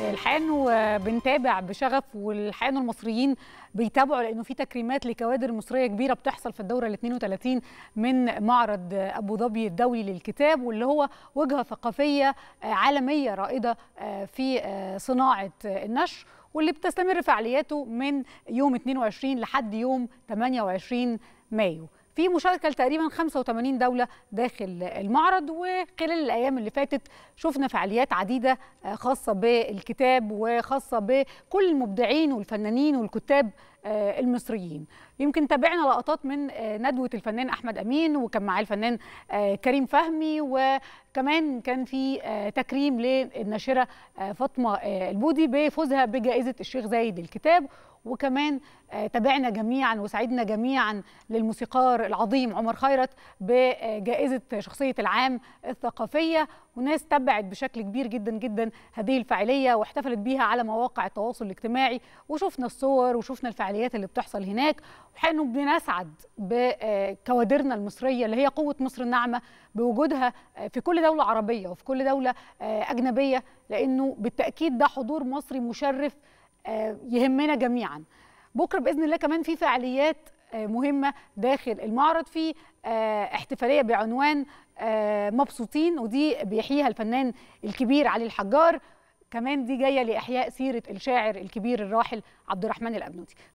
الحقيقه وبنتابع بنتابع بشغف والحقيقه المصريين بيتابعوا لانه في تكريمات لكوادر مصريه كبيره بتحصل في الدوره ال 32 من معرض ابو ظبي الدولي للكتاب واللي هو وجهه ثقافيه عالميه رائده في صناعه النشر واللي بتستمر فعالياته من يوم 22 لحد يوم 28 مايو في مشاركه لتقريبا 85 دوله داخل المعرض وخلال الايام اللي فاتت شفنا فعاليات عديده آه، خاصه بالكتاب وخاصه بكل المبدعين والفنانين والكتاب آه، المصريين يمكن تابعنا لقطات من آه، ندوه الفنان احمد امين وكان معاه الفنان آه، كريم فهمي وكمان كان في تكريم للناشره فاطمه البودي بفوزها بجائزه الشيخ زايد للكتاب وكمان تابعنا جميعا وسعدنا جميعا للموسيقار العظيم عمر خيرت بجائزة شخصية العام الثقافية وناس تبعت بشكل كبير جدا جدا هذه الفعالية واحتفلت بيها على مواقع التواصل الاجتماعي وشفنا الصور وشفنا الفعاليات الفعاليات اللي بتحصل هناك وحانه بنسعد بكوادرنا المصريه اللي هي قوه مصر الناعمه بوجودها في كل دوله عربيه وفي كل دوله اجنبيه لانه بالتاكيد ده حضور مصري مشرف يهمنا جميعا بكره باذن الله كمان في فعاليات مهمه داخل المعرض في احتفاليه بعنوان مبسوطين ودي بيحييها الفنان الكبير علي الحجار كمان دي جايه لاحياء سيره الشاعر الكبير الراحل عبد الرحمن الابنودي